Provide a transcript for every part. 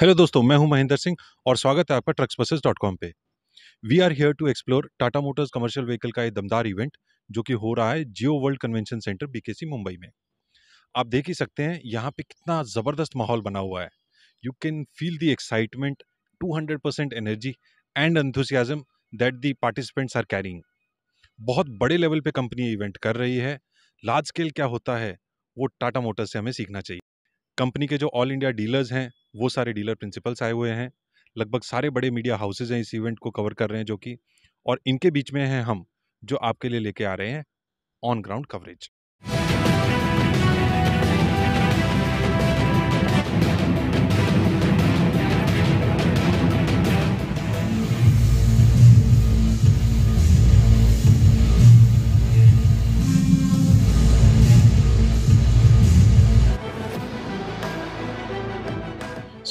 hello दोस्तों मैं हूं महेंद्र सिंह और स्वागत है आपका ट्रक्स बसेज डॉट कॉम पे we are here to explore Tata Motors commercial vehicle का एक दमदार इवेंट जो कि हो रहा है Jio World Convention Centre BKC Mumbai में आप देख ही सकते हैं यहाँ पे कितना ज़बरदस्त माहौल बना हुआ है you can feel the excitement two hundred percent energy and enthusiasm that the participants are carrying बहुत बड़े लेवल पे कंपनी इवेंट कर रही है लार्ज स्केल क्या होता है वो टाटा मोटर्स से हमें सीखना चाहिए कंपनी के जो ऑल इंडिया डीलर्स हैं वो सारे डीलर प्रिंसिपल्स आए हुए हैं लगभग सारे बड़े मीडिया हाउसेज हैं इस इवेंट को कवर कर रहे हैं जो कि और इनके बीच में हैं हम जो आपके लिए लेके आ रहे हैं on ground coverage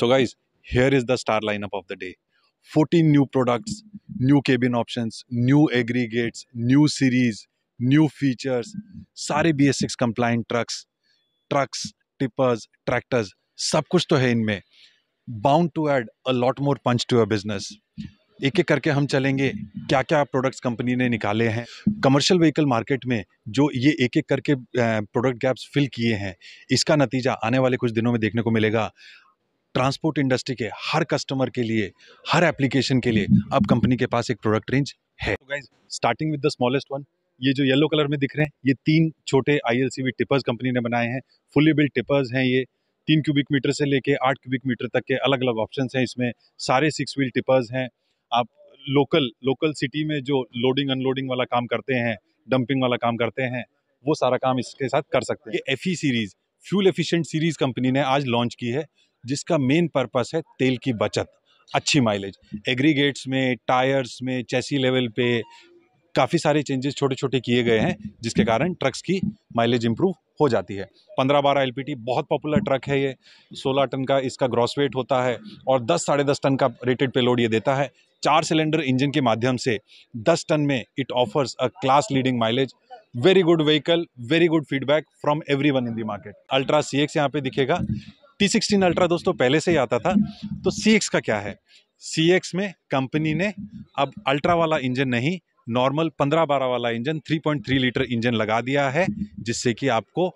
so guys here is the star lineup of the day 14 new products new cabin options, new aggregates new series new features सारे B S six compliant trucks trucks tippers tractors सब कुछ तो है इनमें bound to add a lot more punch to a business एक एक करके हम चलेंगे क्या क्या प्रोडक्ट्स कंपनी ने निकाले हैं कमर्शियल व्हीकल मार्केट में जो ये एक एक करके प्रोडक्ट गैप्स फिल किए हैं इसका नतीजा आने वाले कुछ दिनों में देखने को मिलेगा ट्रांसपोर्ट इंडस्ट्री के हर कस्टमर के लिए हर एप्लीकेशन के लिए अब कंपनी के पास एक प्रोडक्ट रेंज है guys starting with the smallest one ये जो येलो कलर में दिख रहे हैं ये तीन छोटे आई टिपर्स कंपनी ने बनाए हैं फुली बिल्ड टिपर्स हैं ये तीन क्यूबिक मीटर से लेके आठ क्यूबिक मीटर तक के अलग अलग ऑप्शन हैं इसमें सारे सिक्स व्हील टिपर्स हैं आप लोकल लोकल सिटी में जो लोडिंग अनलोडिंग वाला काम करते हैं डंपिंग वाला काम करते हैं वो सारा काम इसके साथ कर सकते हैं ये F series fuel efficient series company ने आज लॉन्च की है जिसका मेन पर्पस है तेल की बचत अच्छी माइलेज एग्रीगेट्स में टायर्स में चैसी लेवल पे काफ़ी सारे चेंजेस छोटे छोटे किए गए हैं जिसके कारण ट्रक्स की माइलेज इंप्रूव हो जाती है पंद्रह बारह एल बहुत पॉपुलर ट्रक है ये सोलह टन का इसका ग्रॉस वेट होता है और दस साढ़े दस टन का रेटेड पे लोड ये देता है चार सिलेंडर इंजन के माध्यम से दस टन में it offers a class leading mileage very good vehicle very good feedback from everyone in the market Ultra C X यहाँ पे दिखेगा टी सिक्सटीन अल्ट्रा दोस्तों पहले से ही आता था तो सी एक्स का क्या है सी एक्स में कंपनी ने अब अल्ट्रा वाला इंजन नहीं नॉर्मल पंद्रह बारह वाला engine three point three litre engine लगा दिया है जिससे कि आपको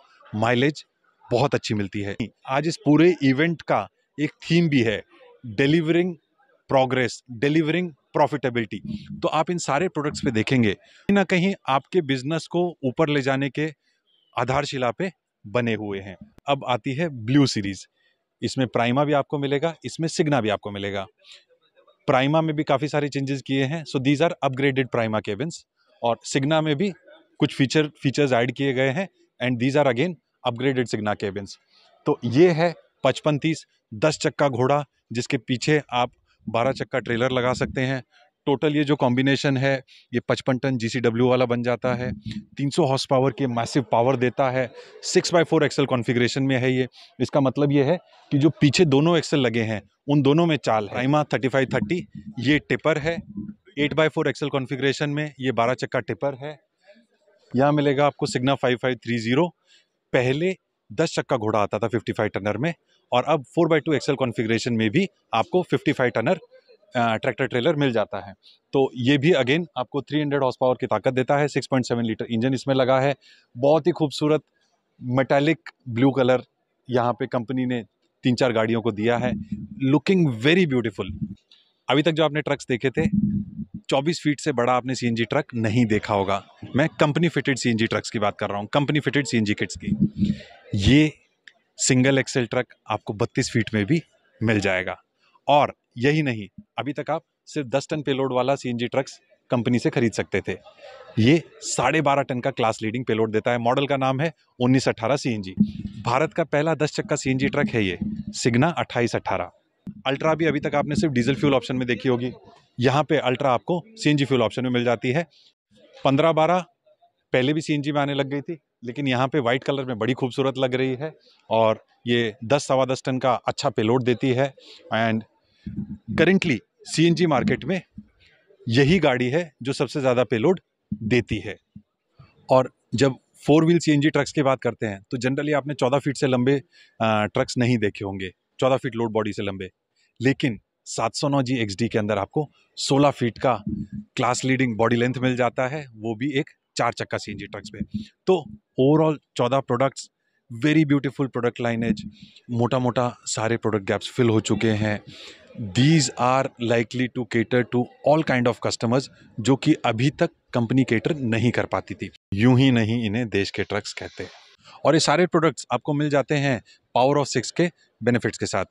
माइलेज बहुत अच्छी मिलती है आज इस पूरे इवेंट का एक थीम भी है डिलीवरिंग प्रोग्रेस डिलीवरिंग प्रॉफिटेबिलिटी तो आप इन सारे प्रोडक्ट्स पे देखेंगे कहीं ना कहीं आपके बिजनेस को ऊपर ले जाने के आधारशिला पे बने हुए हैं अब आती है ब्लू सीरीज़ इसमें प्राइमा भी आपको मिलेगा इसमें सिग्ना भी आपको मिलेगा प्राइमा में भी काफ़ी सारे चेंजेस किए हैं so these are upgraded Prima cabins और सिग्ना में भी कुछ फीचर फीचर्स ऐड किए गए हैं and these are again upgraded Signa cabins तो ये है पचपन तीस दस चक्का घोड़ा जिसके पीछे आप बारह चक्का ट्रेलर लगा सकते हैं टोटल ये जो कॉम्बिनेशन है ये पचपन टन जी वाला बन जाता है 300 हॉर्स पावर के मैसिव पावर देता है six by four axle configuration में है ये इसका मतलब ये है कि जो पीछे दोनों एक्सल लगे हैं उन दोनों में चाल है राइमा थर्टी फाइव थर्टी ये टिपर है eight by four axle configuration में ये बारह चक्का टिपर है यहाँ मिलेगा आपको Signa five five three zero पहले दस चक्का घोड़ा आता था फिफ्टी फाइव टनर में और अब four by two axle configuration में भी आपको fifty five tonner tractor trailer मिल जाता है तो ये भी अगेन आपको 300 हंड्रेड हॉर्स पावर की ताकत देता है 6.7 लीटर इंजन इसमें लगा है बहुत ही खूबसूरत मेटालिक ब्लू कलर यहाँ पे कंपनी ने तीन चार गाड़ियों को दिया है लुकिंग वेरी ब्यूटीफुल अभी तक जो आपने ट्रक्स देखे थे 24 फीट से बड़ा आपने सी ट्रक नहीं देखा होगा मैं कंपनी फिटेड सी ट्रक्स की बात कर रहा हूँ कंपनी फिटेड सी किट्स की ये सिंगल एक्सेल ट्रक आपको 32 फीट में भी मिल जाएगा और यही नहीं अभी तक आप सिर्फ दस टन पेलोड वाला सी ट्रक्स कंपनी से खरीद सकते थे ये साढ़े बारह टन का क्लास लीडिंग पेलोड देता है मॉडल का नाम है उन्नीस अठारह सी भारत का पहला दस चक्का सी ट्रक है ये सिग्ना अट्ठाईस अट्ठारह अल्ट्रा भी अभी तक आपने सिर्फ डीजल फ्यूल ऑप्शन में देखी होगी यहाँ पे अल्ट्रा आपको सी फ्यूल ऑप्शन में मिल जाती है पंद्रह बारह पहले भी सी में आने लग गई थी लेकिन यहाँ पे वाइट कलर में बड़ी खूबसूरत लग रही है और ये दस सवा दस टन का अच्छा पेलोड देती है एंड करेंटली सीएनजी मार्केट में यही गाड़ी है जो सबसे ज़्यादा पेलोड देती है और जब फोर व्हील सीएनजी ट्रक्स की बात करते हैं तो जनरली आपने चौदह फीट से लंबे ट्रक्स नहीं देखे होंगे चौदह फीट लोड बॉडी से लंबे लेकिन 709 जी एक्स के अंदर आपको 16 फीट का क्लास लीडिंग बॉडी लेंथ मिल जाता है वो भी एक चार चक्का सी ट्रक्स पे तो ओवरऑल चौदह products very beautiful product lineage मोटा मोटा सारे प्रोडक्ट गैप्स फिल हो चुके हैं these are likely to cater to all kind of customers जो कि अभी तक कंपनी केटर नहीं कर पाती थी यूं ही नहीं इन्हें देश के ट्रक्स कहते हैं और ये सारे प्रोडक्ट्स आपको मिल जाते हैं पावर ऑफ सिक्स के बेनिफिट्स के साथ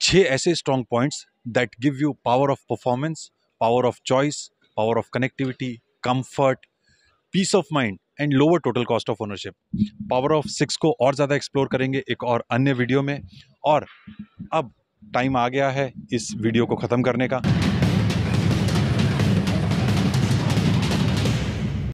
छः ऐसे strong points that give you power of performance power of choice power of connectivity comfort peace of mind and lower total cost of ownership power of six को और ज़्यादा explore करेंगे एक और अन्य वीडियो में और अब टाइम आ गया है इस वीडियो को ख़त्म करने का